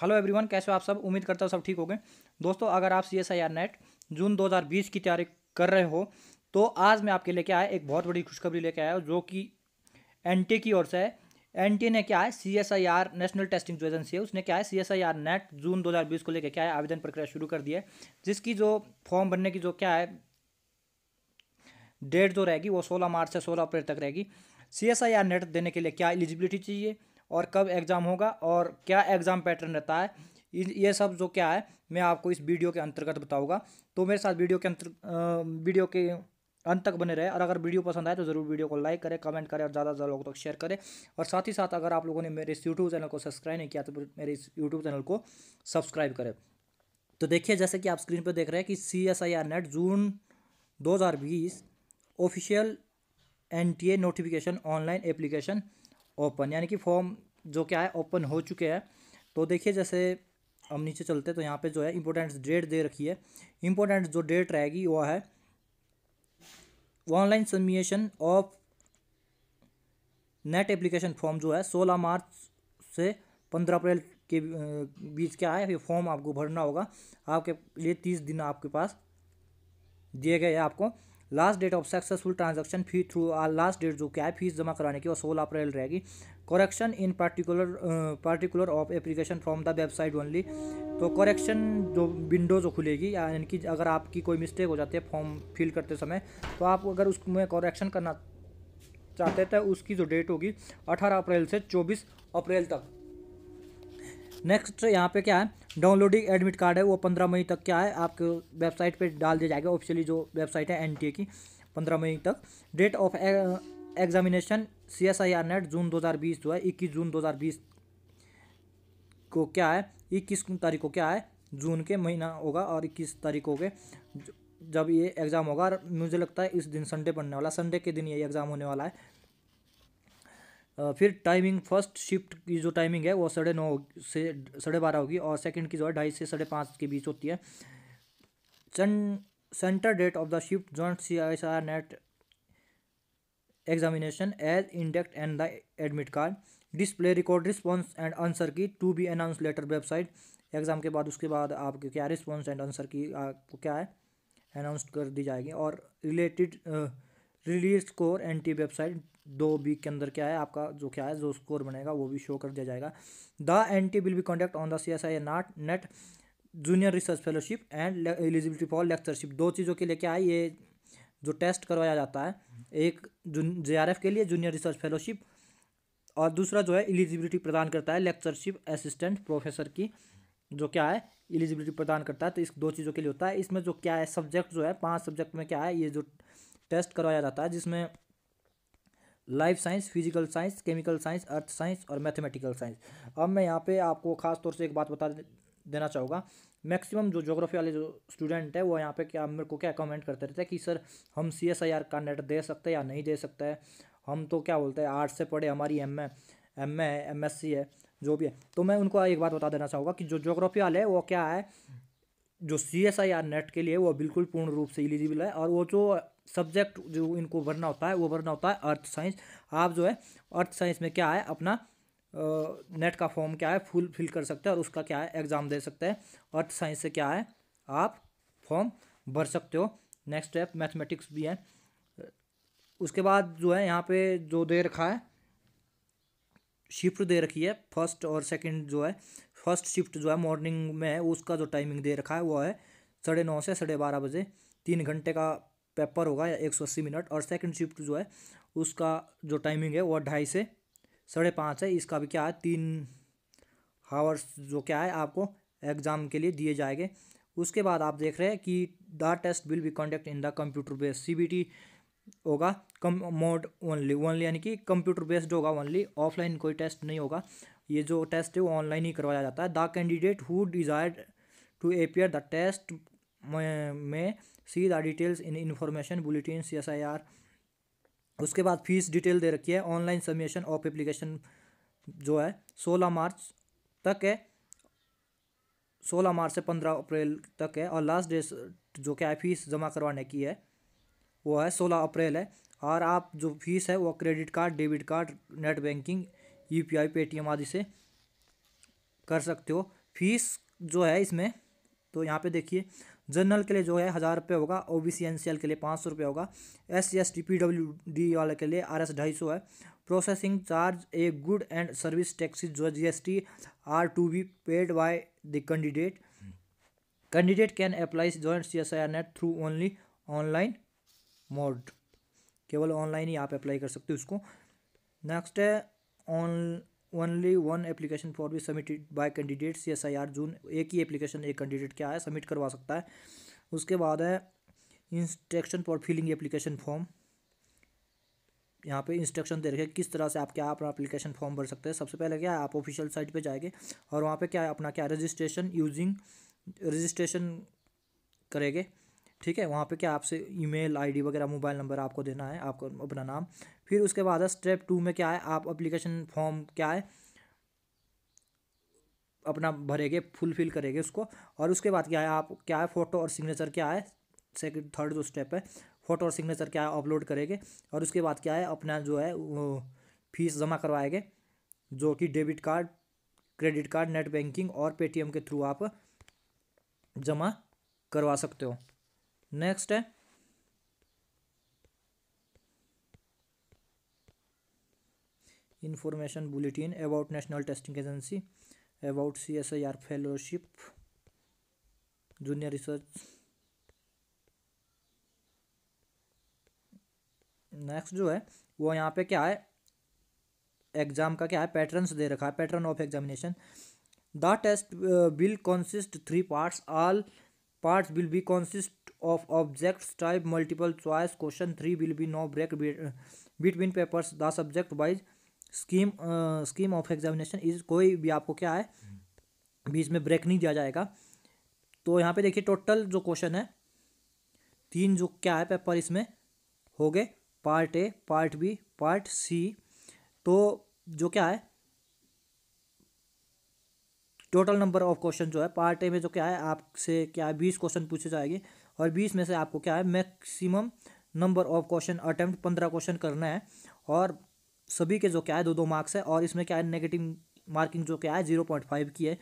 hello everyone कैसे हो आप सब उम्मीद करता हूँ सब ठीक हो गए दोस्तों अगर आप C S I R NET June 2020 की तैयारी कर रहे हो तो आज मैं आपके लेके आया एक बहुत बड़ी खुशखबरी लेके आया जो कि एन की ओर से है एन ने क्या है C S I R national testing जो एजेंसी है उसने क्या है C S I R NET June दो को लेकर क्या है आवेदन प्रक्रिया शुरू कर दी है जिसकी जो फॉर्म भरने की जो क्या है डेट जो रहेगी वो सोलह मार्च से सोलह अप्रैल तक रहेगी C S I R NET देने के लिए क्या एलिजिबिलिटी चाहिए और कब एग्ज़ाम होगा और क्या एग्ज़ाम पैटर्न रहता है ये सब जो क्या है मैं आपको इस वीडियो के अंतर्गत बताऊंगा तो मेरे साथ वीडियो के अंतर वीडियो के अंत तक बने रहे और अगर वीडियो पसंद आए तो ज़रूर वीडियो को लाइक करें कमेंट करें और ज़्यादा से ज़्यादा लोगों तक तो शेयर करें और साथ ही साथ अगर आप लोगों ने मेरे इस यूट्यूब चैनल को सब्सक्राइब नहीं किया तो मेरे इस यूट्यूब चैनल को सब्सक्राइब करें तो देखिए जैसे कि आप स्क्रीन पर देख रहे हैं कि C S I R NET June दो हज़ार बीस official N T A notification online application open यानी कि फॉर्म जो क्या है ओपन हो चुके हैं तो देखिए जैसे हम नीचे चलते हैं तो यहाँ पे जो है इम्पोर्टेंट डेट दे रखी है इम्पोर्टेंट जो डेट रहेगी वह है online submission of NET application form जो है सोलह मार्च से पंद्रह अप्रैल के बीच क्या है ये फॉर्म आपको भरना होगा आपके लिए तीस दिन आपके पास दिए गए हैं आपको last date of successful transaction fee through last date जो क्या है फीस जमा कराने की वो सोलह अप्रैल रहेगी correction in particular particular of application from the website only तो करेक्शन जो विंडो जो खुलेगी यानी कि अगर आपकी कोई मिस्टेक हो जाती है फॉर्म फिल करते समय तो आप अगर उसमें करेक्शन करना चाहते हैं तो उसकी जो डेट होगी अठारह अप्रैल से चौबीस अप्रैल तक नेक्स्ट यहाँ पे क्या है डाउनलोडिंग एडमिट कार्ड है वो पंद्रह मई तक क्या है आपके वेबसाइट पे डाल दिया जाएगा ऑफिशियली जो वेबसाइट है एन की पंद्रह मई तक date of examination C S I R NET June दो हज़ार बीस जो है इक्कीस जून दो हज़ार बीस को क्या है इक्कीस तारीख को क्या है जून के महीना होगा और इक्कीस तारीख हो जब ये एग्ज़ाम होगा और मुझे लगता है इस दिन संडे पढ़ने वाला संडे के दिन ये एग्ज़ाम होने वाला है फिर टाइमिंग फर्स्ट शिफ्ट की जो टाइमिंग है वो साढ़े नौ से साढ़े बारह होगी और सेकंड की जो है ढाई से साढ़े पाँच के बीच होती है centre date of the shift joint C I S R NET examination as indicated and the admit card display record response and answer key to be announce later website exam के बाद उसके बाद आपके क्या रिस्पॉन्स एंड आंसर की आपको क्या है अनाउंस कर दी जाएगी और related release score on the website दो वीक के अंदर क्या है आपका जो क्या है जो स्कोर बनेगा वो भी शो कर दिया जाएगा the N T will be conduct on the C S I not NET junior research fellowship and eligibility for lectureship दो चीज़ों के लिए क्या है ये जो टेस्ट करवाया जाता है एक जे आर एफ के लिए जूनियर रिसर्च फेलोशिप और दूसरा जो है एलिजिबिलिटी प्रदान करता है लेक्चरशिप असिस्टेंट प्रोफेसर की जो क्या है एलिजिबिलिटी प्रदान करता है तो इस दो चीज़ों के लिए होता है इसमें जो क्या है सब्जेक्ट जो है पांच सब्जेक्ट में क्या है ये जो टेस्ट करवाया जाता है जिसमें life science physical science chemical science earth science और मैथमेटिकल साइंस अब मैं यहाँ पे आपको खास तौर से एक बात बता देना चाहूँगा मैक्सिमम जो जोग्राफी वाले जो स्टूडेंट है वो यहाँ पे क्या मेरे को क्या कमेंट करते रहते हैं कि सर हम सी एस आई आर का नेट दे सकते हैं या नहीं दे सकते हैं हम तो क्या बोलते हैं आर्ट्स से पढ़े हमारी एम ए एम ए है एम एस सी है जो भी है तो मैं उनको एक बात बता देना चाहूँगा कि जो जोग्राफी वाले हैं वो क्या है जो C S I R NET के लिए वो बिल्कुल पूर्ण रूप से एलिजिबल है और वो जो सब्जेक्ट जो इनको भरना होता है वो भरना होता है अर्थ साइंस आप जो है अर्थ साइंस में क्या है अपना नेट का फॉर्म क्या है फुल फिल कर सकते हैं और उसका क्या है एग्ज़ाम दे सकते हैं अर्थ साइंस से क्या है आप फॉर्म भर सकते हो नेक्स्ट स्टेप मैथमेटिक्स भी है उसके बाद जो है यहाँ पे जो दे रखा है शिफ्ट दे रखी है फर्स्ट और सेकंड जो है फर्स्ट शिफ्ट जो है मॉर्निंग में है उसका जो टाइमिंग दे रखा है वो है साढ़े नौ से साढ़े बारह बजे तीन घंटे का पेपर होगा एक सौ अस्सी मिनट और सेकंड शिफ्ट जो है उसका जो टाइमिंग है वो ढाई से साढ़े पाँच है इसका भी क्या है तीन हावर्स जो क्या है आपको एग्ज़ाम के लिए दिए जाएंगे उसके बाद आप देख रहे हैं कि the test will be conduct in the computer based C B T होगा कम मोड ओनली ओनली यानी कि कंप्यूटर बेस्ड होगा ओनली ऑफलाइन कोई टेस्ट नहीं होगा ये जो टेस्ट है वो ऑनलाइन ही करवाया जाता है the candidate who desire to appear the test में see the details in information bulletin C S I R उसके बाद फीस डिटेल दे रखी है ऑनलाइन सबमिशन ऑफ एप्लीकेशन जो है सोलह मार्च तक है सोलह मार्च से पंद्रह अप्रैल तक है और लास्ट डेट जो क्या है फीस जमा करवाने की है वो है सोलह अप्रैल है और आप जो फीस है वो credit card debit card net banking U P I M आदि से कर सकते हो फीस जो है इसमें तो यहाँ पे देखिए जनरल के लिए जो है हज़ार रुपये होगा O B C N C L के लिए पाँच सौ रुपये होगा S C S T P W D वाले के लिए आर एस ढाई सौ है processing charge A good and service tax जो G S T are to be paid by the candidate candidate can apply joint C S I R NET through only online mode केवल ऑनलाइन ही आप apply कर सकते हो उसको next है on only one application for be submitted by candidate C S I R June एक ही एप्लीकेशन एक कैंडिडेट क्या है सबमिट करवा सकता है उसके बाद है instruction for filling application form यहाँ पे इंस्ट्रक्शन दे रखे किस तरह से आप क्या अपना एप्लीकेशन फॉर्म भर सकते हैं सबसे पहले क्या है आप ऑफिशियल साइट पे जाएंगे और वहाँ पे क्या है अपना क्या रजिस्ट्रेशन यूजिंग रजिस्ट्रेशन करेंगे ठीक है वहाँ पे क्या आपसे ईमेल आईडी वगैरह मोबाइल नंबर आपको देना है आपको अपना नाम फिर उसके बाद है स्टेप टू में क्या है आप अप्लीकेशन फॉर्म क्या है अपना भरेंगे फुलफिल करेंगे उसको और उसके बाद क्या है आप क्या है फ़ोटो और सिग्नेचर क्या है सेकेंड थर्ड जो स्टेप है फ़ोटो और सिग्नेचर क्या है अपलोड करेंगे और उसके बाद क्या है अपना जो है फीस जमा करवाएंगे जो कि debit card credit card net banking और पेटीएम के थ्रू आप जमा करवा सकते हो नेक्स्ट है information bulletin about national testing agency about C S I R fellowship junior research next जो है वो यहाँ पे क्या है एग्ज़ाम का क्या है पैटर्न्स दे रखा है pattern of examination the test will consist three parts all parts will be consist of objects type multiple choice question 3 will be no break between papers the subject wise scheme scheme of examination is कोई भी आपको क्या है बीच में break नहीं दिया जाएगा तो यहाँ पे देखिए टोटल जो क्वेश्चन है तीन जो क्या है पेपर इसमें हो गए part A part B part C तो जो क्या है टोटल नंबर ऑफ क्वेश्चन जो है पार्ट ए में जो क्या है आपसे क्या है बीस क्वेश्चन पूछे जाएंगे और बीस में से आपको क्या है maximum number of question attempt पंद्रह क्वेश्चन करना है और सभी के जो क्या है दो दो मार्क्स है और इसमें क्या है नेगेटिव मार्किंग जो क्या है जीरो पॉइंट फाइव की है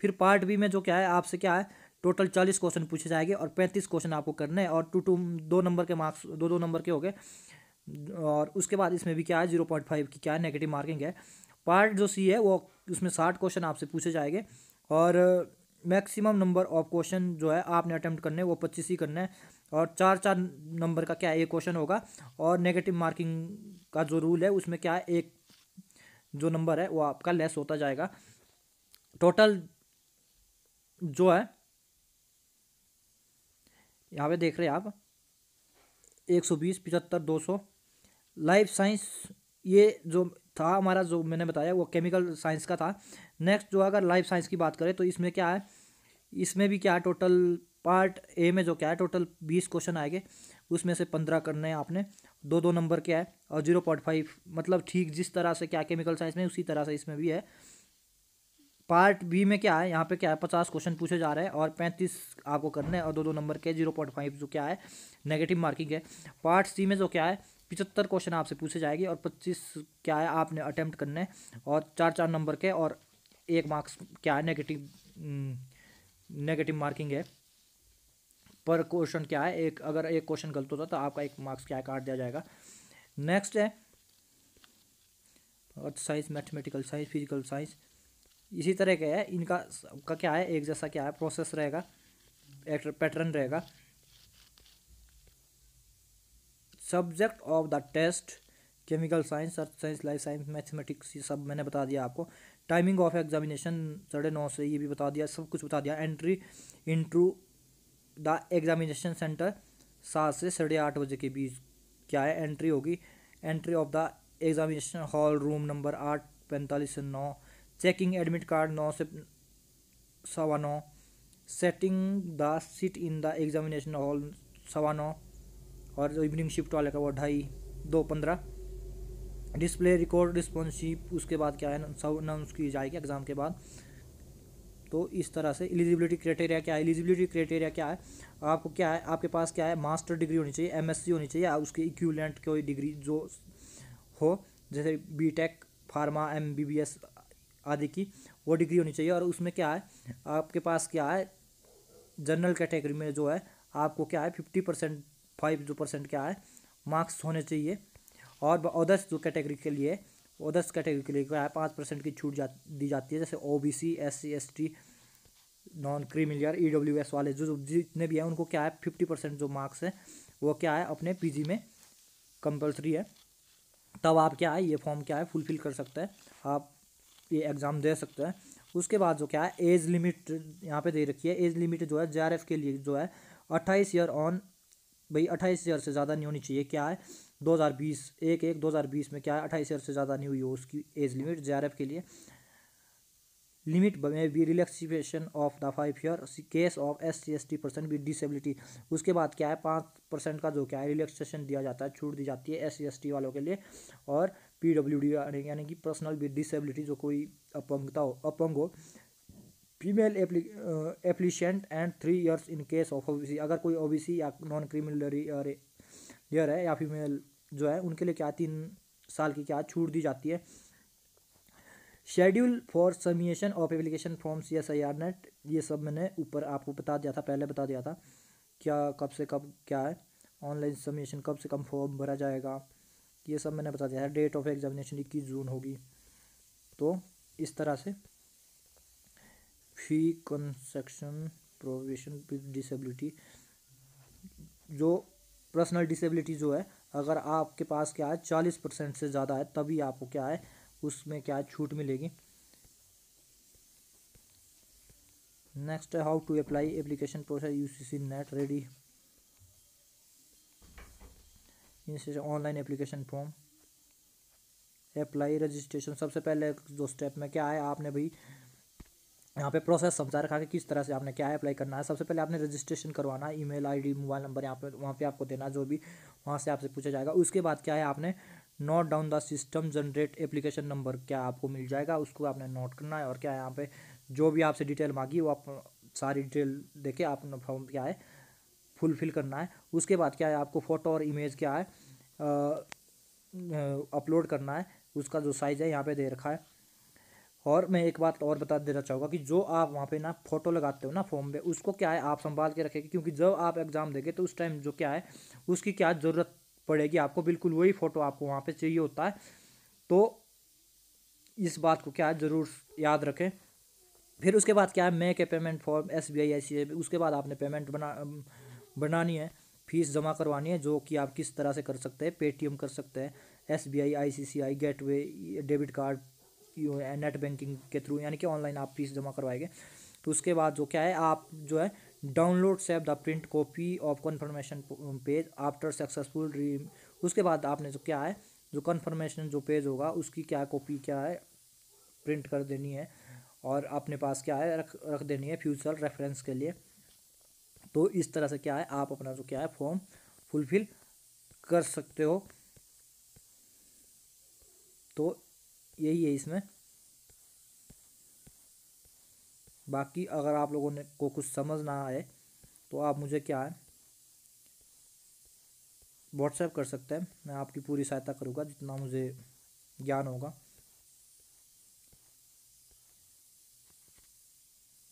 फिर पार्ट बी में जो क्या है आपसे क्या है टोटल चालीस क्वेश्चन पूछे जाएंगे और पैंतीस क्वेश्चन आपको करने हैं और टू टू दो नंबर के मार्क्स दो दो नंबर के हो गए और उसके बाद इसमें भी क्या है जीरो पॉइंट फाइव की क्या है नेगेटिव मार्किंग है पार्ट जो सी है वो उसमें साठ क्वेश्चन आपसे पूछे जाएंगे और मैक्सिमम नंबर ऑफ क्वेश्चन जो है आपने अटैम्प्ट करने वो पच्चीस ही करना है और चार चार नंबर का क्या है एक क्वेश्चन होगा और नेगेटिव मार्किंग का जो रूल है उसमें क्या है एक जो नंबर है वो आपका लेस होता जाएगा टोटल जो है यहाँ पे देख रहे हैं आप एक सौ बीस पचहत्तर दो सौ लाइफ साइंस ये जो था हमारा जो मैंने बताया वो केमिकल साइंस का था नेक्स्ट जो अगर लाइफ साइंस की बात करें तो इसमें क्या है इसमें भी क्या है टोटल पार्ट ए में जो क्या है टोटल बीस क्वेश्चन आएंगे उसमें से पंद्रह करने हैं आपने दो दो नंबर क्या है और जीरो पॉइंट फाइव मतलब ठीक जिस तरह से क्या केमिकल साइंस में उसी तरह से इसमें भी है पार्ट बी में क्या है यहाँ पे क्या है पचास क्वेश्चन पूछे जा रहे हैं और पैंतीस आपको करने हैं और दो दो नंबर के जीरो पॉइंट फाइव जो क्या है नेगेटिव मार्किंग है पार्ट सी में जो क्या है पिचहत्तर क्वेश्चन आपसे पूछे जाएंगे और पच्चीस क्या है आपने अटैम्प्ट करने और चार चार नंबर के और एक मार्क्स क्या है नेगेटिव नेगेटिव मार्किंग है पर क्वेश्चन क्या है एक अगर एक क्वेश्चन गलत होता तो आपका एक मार्क्स क्या है काट दिया जाएगा नेक्स्ट है earth science mathematical science physical science इसी तरह का है इनका सबका क्या है एक जैसा क्या है प्रोसेस रहेगा पैटर्न रहेगा subject of the test chemical science earth science life science mathematics ये सब मैंने बता दिया आपको टाइमिंग ऑफ एग्जामिनेशन साढ़े नौ से ये भी बता दिया सब कुछ बता दिया entry into the examination centre सात से साढ़े आठ बजे के बीच क्या है एंट्री होगी entry of the examination hall room number आठ पैंतालीस से नौ चेकिंग एडमिट कार्ड नौ से सवा नौ setting the seat in the examination hall सवा नौ और जो इवनिंग शिफ्ट वाले का वो ढाई दो पंद्रह डिस्प्ले रिकॉर्ड रिस्पॉन्सिप उसके बाद क्या है सब अनाउंस की जाएगी एग्ज़ाम के बाद तो इस तरह से एलिजिबिलिटी क्राइटेरिया क्या है एलिजिबिलिटी क्राइटेरिया क्या है आपको क्या है आपके पास क्या है मास्टर डिग्री होनी चाहिए एमएससी होनी चाहिए या उसके इक्विवेलेंट कोई डिग्री जो हो जैसे बीटेक फार्मा एमबीबीएस आदि की वो डिग्री होनी चाहिए और उसमें क्या है आपके पास क्या है जनरल कैटेगरी में जो है आपको क्या है फिफ्टी परसेंट फाइव जो परसेंट क्या है मार्क्स होने चाहिए और अदर्स जो कैटेगरी के लिए अदर्स कैटेगरी के लिए क्या है पाँच परसेंट की छूट जा दी जाती है जैसे O B C S C S T non creamy layer E W S वाले जो जितने भी हैं उनको क्या है फिफ्टी परसेंट जो मार्क्स है वो क्या है अपने पी जी में कंपल्सरी है तब आप क्या है ये फॉर्म क्या है फुलफिल कर सकते हैं आप ये एग्ज़ाम दे सकते हैं उसके बाद जो क्या है एज लिमिट यहाँ पे दे रखी है एज लिमिट जो है जे के लिए जो है अट्ठाईस ईयर ऑन भाई अट्ठाईस ईयर से ज़्यादा नहीं होनी चाहिए क्या है 2020 एक एक 2020 में क्या है अट्ठाईस ईयर से ज़्यादा नहीं हुई हो उसकी एज लिमिट जे के लिए limit may be relaxation of the five year case of S C S T person with disability उसके बाद क्या है पाँच परसेंट का जो क्या है रिलैक्सेशन दिया जाता है छूट दी जाती है एस सी एस टी वालों के लिए और पी डब्ल्यू डी यानी कि पर्सनल विद डिसेबिलिटी जो कोई अपंगता हो अपंग हो female applicant and three years in case of O B C अगर कोई ओ बी सी या नॉन क्रिमिनल ईयर है या फीमेल जो है उनके लिए क्या तीन साल की क्या छूट दी जाती है schedule for submission of application forms या सी नेट ये सब मैंने ऊपर आपको बता दिया था पहले बता दिया था क्या कब से कब क्या है ऑनलाइन सबमिशन कब से कब फॉर्म भरा जाएगा ये सब मैंने बता दिया है डेट ऑफ एग्जामिनेशन इक्कीस जून होगी तो इस तरह से fee construction provision with disability जो पर्सनल डिसेबिलिटी जो है अगर आपके पास क्या है चालीस परसेंट से ज़्यादा है तभी आपको क्या है उसमें क्या छूट मिलेगी नेक्स्ट है how to apply application process UCC NET ready online application form apply registration सबसे पहले दो स्टेप में क्या है आपने भाई यहाँ पे प्रोसेस समझा रखा कि किस तरह से आपने क्या अप्लाई करना है सबसे पहले आपने रजिस्ट्रेशन करवाना है ईमेल आईडी मोबाइल नंबर यहाँ पे वहाँ पे आपको देना जो भी वहाँ से आपसे पूछा जाएगा उसके बाद क्या है आपने note down the system generate application number क्या आपको मिल जाएगा उसको आपने नोट करना है और क्या है यहाँ पे जो भी आपसे डिटेल मांगी वो आप सारी डिटेल देके आप फॉर्म क्या है फुलफिल करना है उसके बाद क्या है आपको फ़ोटो और इमेज क्या है अपलोड करना है उसका जो साइज़ है यहाँ पे दे रखा है और मैं एक बात और बता देना चाहूँगा कि जो आप वहाँ पे ना फ़ोटो लगाते हो ना फॉर्म पे उसको क्या है आप संभाल के रखेंगे क्योंकि जब आप एग्ज़ाम देंगे तो उस टाइम जो क्या है उसकी क्या ज़रूरत पड़ेगी आपको बिल्कुल वही फ़ोटो आपको वहाँ पे चाहिए होता है तो इस बात को क्या है ज़रूर याद रखें फिर उसके बाद क्या है मे के payment form S B I उसके बाद आपने पेमेंट बना बनानी है फीस जमा करवानी है जो कि आप किस तरह से कर सकते हैं पेटीएम कर सकते हैं S B I I C C I gateway debit card net banking के थ्रू यानी कि ऑनलाइन आप फीस जमा करवाएंगे तो उसके बाद जो क्या है आप जो है download save the print copy of confirmation page after successful री उसके बाद आपने जो क्या है जो कन्फर्मेशन जो पेज होगा उसकी क्या कॉपी क्या है प्रिंट कर देनी है और अपने पास क्या है रख रख देनी है फ्यूचर रेफरेंस के लिए तो इस तरह से क्या है आप अपना जो क्या है फॉर्म फुलफिल कर सकते हो तो यही है इसमें बाकी अगर आप लोगों ने को कुछ समझ ना आए तो आप मुझे क्या है व्हाट्सएप कर सकते हैं मैं आपकी पूरी सहायता करूँगा जितना मुझे ज्ञान होगा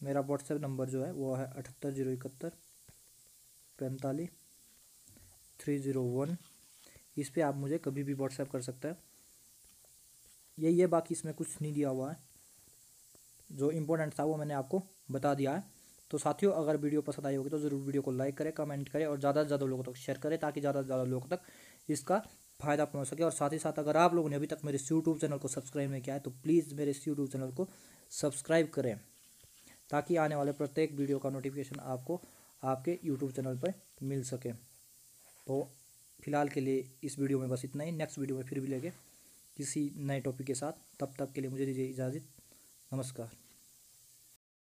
मेरा व्हाट्सएप नंबर जो है वो है अठहत्तर जीरो इकहत्तर पैंतालीस थ्री ज़ीरो वन इस पर आप मुझे कभी भी व्हाट्सएप कर सकते हैं यही है बाकी इसमें कुछ नहीं दिया हुआ है जो इम्पोर्टेंट था वो मैंने आपको बता दिया है तो साथियों अगर वीडियो पसंद आई होगी तो ज़रूर वीडियो को लाइक करें कमेंट करें और ज़्यादा से ज़्यादा लोगों तक शेयर करें ताकि ज़्यादा से ज़्यादा लोगों तक इसका फ़ायदा पहुंच सके और साथ ही साथ अगर आप लोगों ने अभी तक मेरे इस यूट्यूब चैनल को सब्सक्राइब नहीं किया है तो प्लीज़ मेरे इस यूट्यूब चैनल को सब्सक्राइब करें ताकि आने वाले प्रत्येक वीडियो का नोटिफिकेशन आपको आपके यूट्यूब चैनल पर मिल सके तो फिलहाल के लिए इस वीडियो में बस इतना ही नेक्स्ट वीडियो में फिर भी लेंगे किसी नए टॉपिक के साथ तब तक के लिए मुझे दीजिए इजाज़त नमस्कार